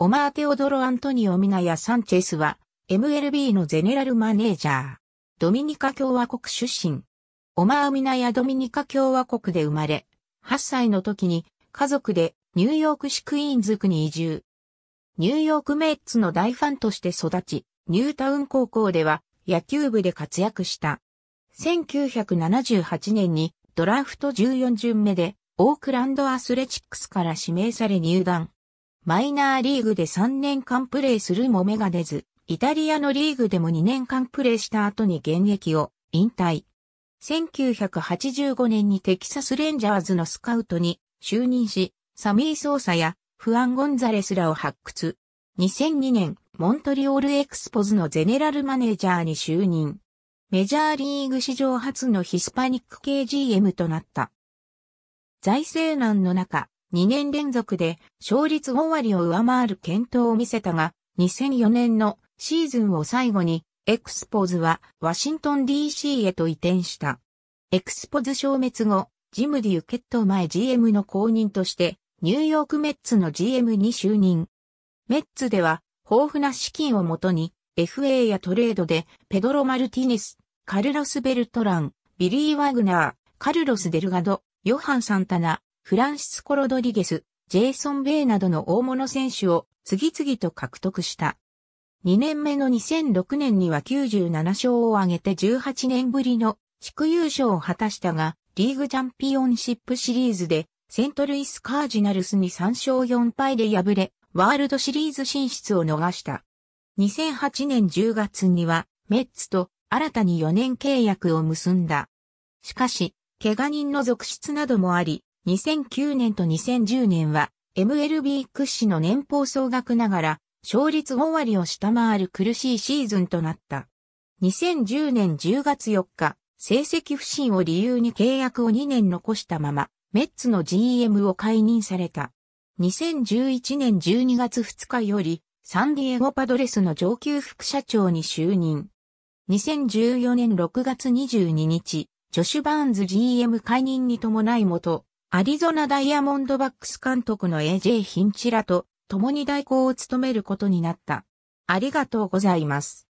オマーテオドロ・アントニオ・ミナヤ・サンチェスは、MLB のゼネラルマネージャー。ドミニカ共和国出身。オマー・ミナヤ・ドミニカ共和国で生まれ、8歳の時に家族でニューヨーク市クイーンズ区に移住。ニューヨークメッツの大ファンとして育ち、ニュータウン高校では野球部で活躍した。1978年にドラフト14巡目でオークランドアスレチックスから指名され入団。マイナーリーグで3年間プレーするも目が出ず、イタリアのリーグでも2年間プレーした後に現役を引退。1985年にテキサスレンジャーズのスカウトに就任し、サミー・ソーサやフアン・ゴンザレスらを発掘。2002年、モントリオール・エクスポズのゼネラルマネージャーに就任。メジャーリーグ史上初のヒスパニック系 GM となった。財政難の中、2年連続で勝率5割を上回る検討を見せたが、2004年のシーズンを最後に、エクスポーズはワシントン DC へと移転した。エクスポーズ消滅後、ジム・デュケット前 GM の後任として、ニューヨークメッツの GM に就任。メッツでは、豊富な資金をもとに、FA やトレードで、ペドロ・マルティネス、カルロス・ベルトラン、ビリー・ワグナー、カルロス・デルガド、ヨハン・サンタナ、フランシスコ・ロドリゲス、ジェイソン・ベイなどの大物選手を次々と獲得した。2年目の2006年には97勝を挙げて18年ぶりの地区優勝を果たしたが、リーグチャンピオンシップシリーズでセントルイス・カージナルスに3勝4敗で敗れ、ワールドシリーズ進出を逃した。2008年10月にはメッツと新たに4年契約を結んだ。しかし、怪我人の続出などもあり、2009年と2010年は MLB 屈指の年俸総額ながら勝率5割を下回る苦しいシーズンとなった。2010年10月4日、成績不振を理由に契約を2年残したまま、メッツの GM を解任された。2011年12月2日より、サンディエゴパドレスの上級副社長に就任。2014年6月22日、ジョシュ・バーンズ GM 解任に伴い元、アリゾナダイヤモンドバックス監督の AJ ヒンチラと共に代行を務めることになった。ありがとうございます。